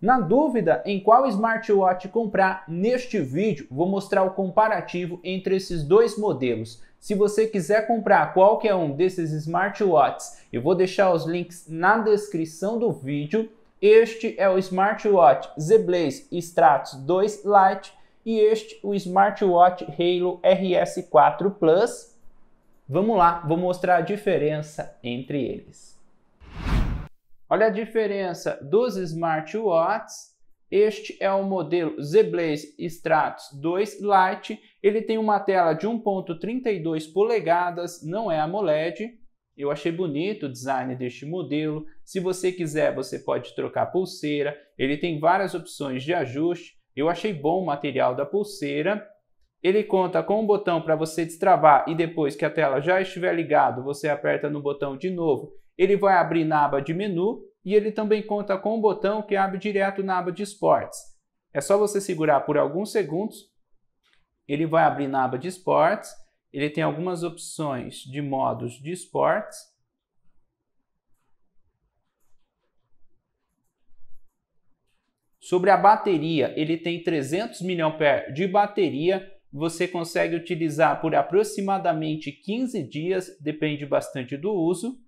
Na dúvida em qual smartwatch comprar, neste vídeo vou mostrar o comparativo entre esses dois modelos. Se você quiser comprar qualquer um desses smartwatches, eu vou deixar os links na descrição do vídeo. Este é o smartwatch ZBlaze blaze Stratus 2 Lite e este o smartwatch Halo RS4 Plus. Vamos lá, vou mostrar a diferença entre eles. Olha a diferença dos smartwatches. Este é o modelo Z-Blaze 2 Lite. Ele tem uma tela de 1.32 polegadas, não é AMOLED. Eu achei bonito o design deste modelo. Se você quiser, você pode trocar a pulseira. Ele tem várias opções de ajuste. Eu achei bom o material da pulseira ele conta com um botão para você destravar e depois que a tela já estiver ligado, você aperta no botão de novo. Ele vai abrir na aba de menu e ele também conta com um botão que abre direto na aba de esportes. É só você segurar por alguns segundos. Ele vai abrir na aba de esportes. Ele tem algumas opções de modos de esportes. Sobre a bateria, ele tem 300 mAh de bateria você consegue utilizar por aproximadamente 15 dias, depende bastante do uso.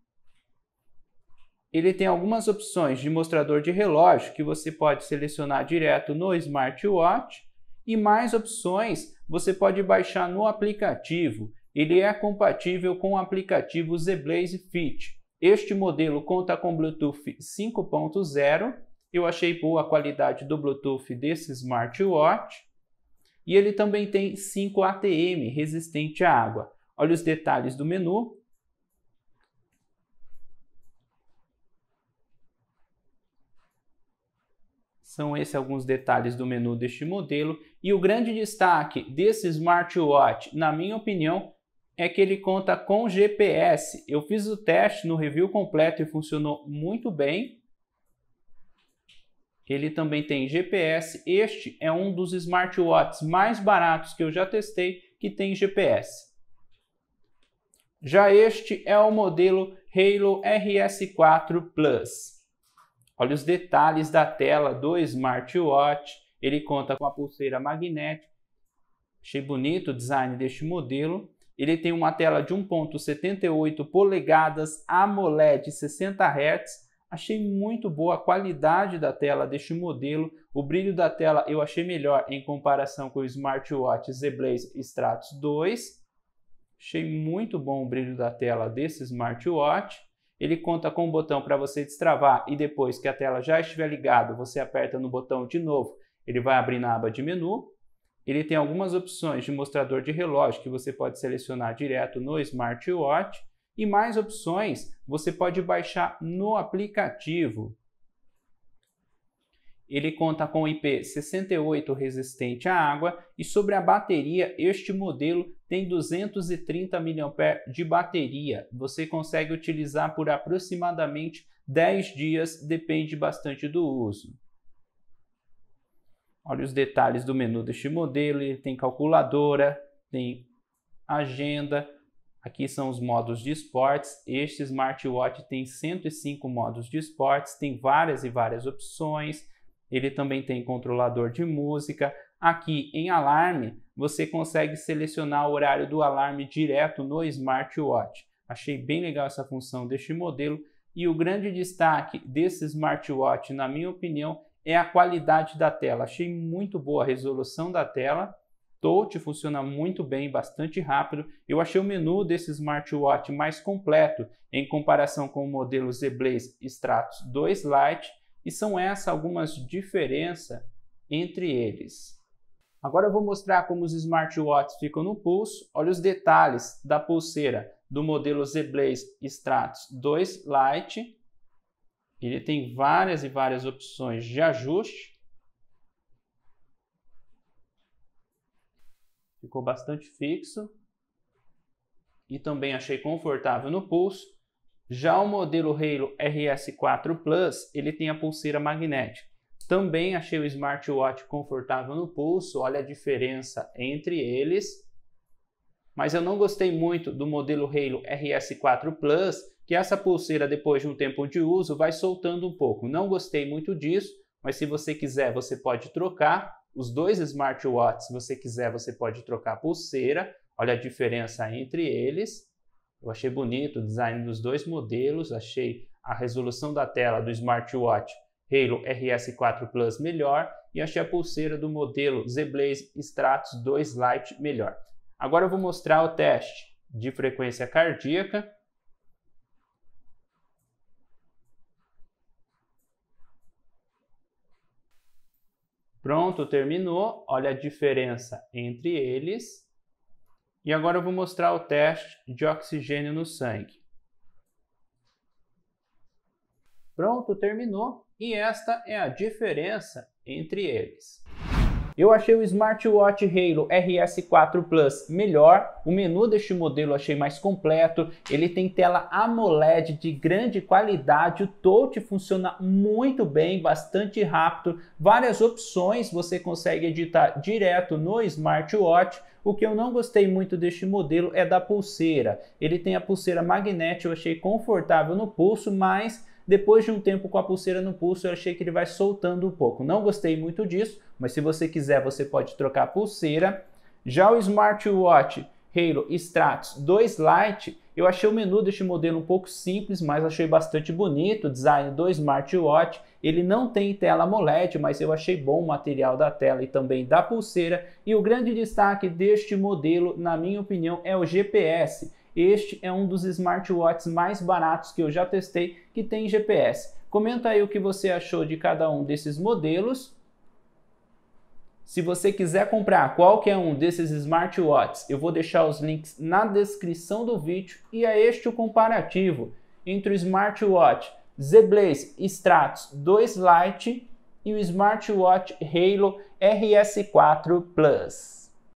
Ele tem algumas opções de mostrador de relógio que você pode selecionar direto no smartwatch e mais opções você pode baixar no aplicativo. Ele é compatível com o aplicativo Zblaze Fit. Este modelo conta com Bluetooth 5.0. Eu achei boa a qualidade do Bluetooth desse smartwatch e ele também tem 5 ATM resistente à água. Olha os detalhes do menu. São esses alguns detalhes do menu deste modelo. E o grande destaque desse smartwatch, na minha opinião, é que ele conta com GPS. Eu fiz o teste no review completo e funcionou muito bem. Ele também tem GPS. Este é um dos smartwatches mais baratos que eu já testei que tem GPS. Já este é o modelo Halo RS4 Plus. Olha os detalhes da tela do smartwatch. Ele conta com a pulseira magnética. Achei bonito o design deste modelo. Ele tem uma tela de 1.78 polegadas AMOLED 60 Hz Achei muito boa a qualidade da tela deste modelo. O brilho da tela eu achei melhor em comparação com o smartwatch Z Blaze Stratus 2. Achei muito bom o brilho da tela desse smartwatch. Ele conta com um botão para você destravar e depois que a tela já estiver ligada, você aperta no botão de novo, ele vai abrir na aba de menu. Ele tem algumas opções de mostrador de relógio que você pode selecionar direto no smartwatch e mais opções você pode baixar no aplicativo. Ele conta com IP68 resistente à água e sobre a bateria, este modelo tem 230 mAh de bateria. Você consegue utilizar por aproximadamente 10 dias, depende bastante do uso. Olha os detalhes do menu deste modelo, ele tem calculadora, tem agenda, Aqui são os modos de esportes. Este smartwatch tem 105 modos de esportes, tem várias e várias opções. Ele também tem controlador de música. Aqui em alarme, você consegue selecionar o horário do alarme direto no smartwatch. Achei bem legal essa função deste modelo. E o grande destaque desse smartwatch, na minha opinião, é a qualidade da tela. Achei muito boa a resolução da tela touch funciona muito bem, bastante rápido. Eu achei o menu desse smartwatch mais completo em comparação com o modelo Z Blaze Stratos 2 Lite e são essas algumas diferenças entre eles. Agora eu vou mostrar como os smartwatches ficam no pulso. Olha os detalhes da pulseira do modelo Z Blaze Stratos 2 Lite. Ele tem várias e várias opções de ajuste. ficou bastante fixo e também achei confortável no pulso. Já o modelo Halo RS4 Plus, ele tem a pulseira magnética. Também achei o smartwatch confortável no pulso, olha a diferença entre eles. Mas eu não gostei muito do modelo Halo RS4 Plus, que essa pulseira depois de um tempo de uso vai soltando um pouco. Não gostei muito disso, mas se você quiser você pode trocar os dois smartwatches, se você quiser, você pode trocar pulseira. Olha a diferença entre eles. Eu achei bonito o design dos dois modelos, achei a resolução da tela do smartwatch Halo RS4 Plus melhor e achei a pulseira do modelo Zblaze Stratos Stratus 2 Lite melhor. Agora eu vou mostrar o teste de frequência cardíaca Pronto, terminou. Olha a diferença entre eles. E agora eu vou mostrar o teste de oxigênio no sangue. Pronto, terminou. E esta é a diferença entre eles. Eu achei o smartwatch Halo RS4 Plus melhor, o menu deste modelo achei mais completo, ele tem tela AMOLED de grande qualidade, o touch funciona muito bem, bastante rápido, várias opções você consegue editar direto no smartwatch, o que eu não gostei muito deste modelo é da pulseira. Ele tem a pulseira magnética, eu achei confortável no pulso, mas depois de um tempo com a pulseira no pulso, eu achei que ele vai soltando um pouco. Não gostei muito disso, mas se você quiser, você pode trocar a pulseira. Já o smartwatch Halo Stratus 2 Lite, eu achei o menu deste modelo um pouco simples, mas achei bastante bonito. O design do smartwatch, ele não tem tela AMOLED, mas eu achei bom o material da tela e também da pulseira. E o grande destaque deste modelo, na minha opinião, é o GPS. Este é um dos smartwatches mais baratos que eu já testei que tem GPS. Comenta aí o que você achou de cada um desses modelos. Se você quiser comprar qualquer um desses smartwatches, eu vou deixar os links na descrição do vídeo e é este o comparativo entre o smartwatch Z-Blaze Stratus 2 Lite e o smartwatch Halo RS4 Plus.